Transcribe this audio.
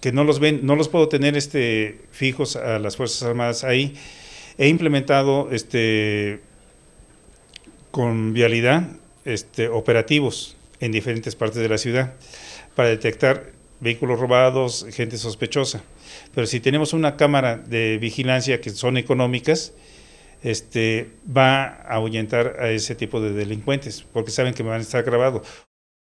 que no los ven, no los puedo tener este, fijos a las Fuerzas Armadas ahí. He implementado este, con vialidad este, operativos en diferentes partes de la ciudad para detectar vehículos robados, gente sospechosa. Pero si tenemos una cámara de vigilancia que son económicas, este, va a ahuyentar a ese tipo de delincuentes, porque saben que me van a estar grabados.